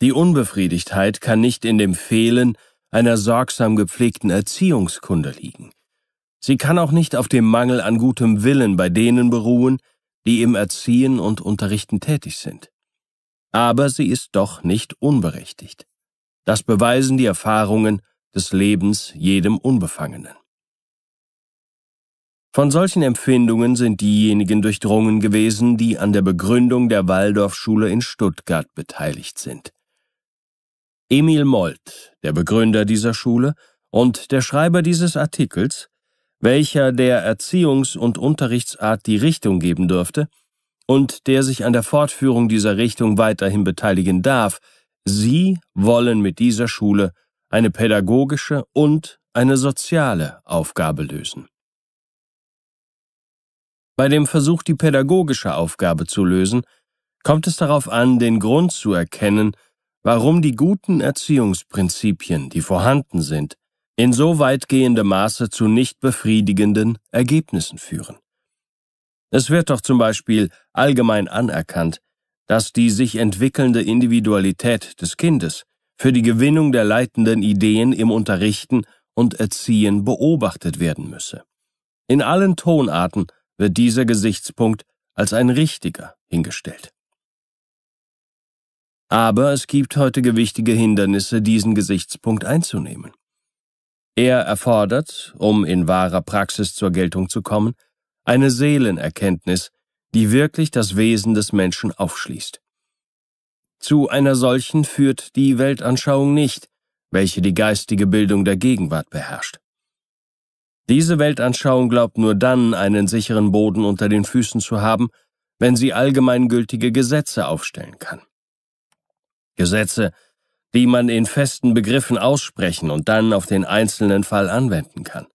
Die Unbefriedigtheit kann nicht in dem Fehlen einer sorgsam gepflegten Erziehungskunde liegen. Sie kann auch nicht auf dem Mangel an gutem Willen bei denen beruhen, die im Erziehen und Unterrichten tätig sind. Aber sie ist doch nicht unberechtigt. Das beweisen die Erfahrungen des Lebens jedem Unbefangenen. Von solchen Empfindungen sind diejenigen durchdrungen gewesen, die an der Begründung der Waldorfschule in Stuttgart beteiligt sind. Emil Molt, der Begründer dieser Schule und der Schreiber dieses Artikels, welcher der Erziehungs- und Unterrichtsart die Richtung geben dürfte und der sich an der Fortführung dieser Richtung weiterhin beteiligen darf, Sie wollen mit dieser Schule eine pädagogische und eine soziale Aufgabe lösen. Bei dem Versuch, die pädagogische Aufgabe zu lösen, kommt es darauf an, den Grund zu erkennen, warum die guten Erziehungsprinzipien, die vorhanden sind, in so weitgehendem Maße zu nicht befriedigenden Ergebnissen führen. Es wird doch zum Beispiel allgemein anerkannt, dass die sich entwickelnde Individualität des Kindes für die Gewinnung der leitenden Ideen im Unterrichten und Erziehen beobachtet werden müsse. In allen Tonarten wird dieser Gesichtspunkt als ein richtiger hingestellt. Aber es gibt heute gewichtige Hindernisse, diesen Gesichtspunkt einzunehmen. Er erfordert, um in wahrer Praxis zur Geltung zu kommen, eine Seelenerkenntnis, die wirklich das Wesen des Menschen aufschließt. Zu einer solchen führt die Weltanschauung nicht, welche die geistige Bildung der Gegenwart beherrscht. Diese Weltanschauung glaubt nur dann, einen sicheren Boden unter den Füßen zu haben, wenn sie allgemeingültige Gesetze aufstellen kann. Gesetze, die man in festen Begriffen aussprechen und dann auf den einzelnen Fall anwenden kann.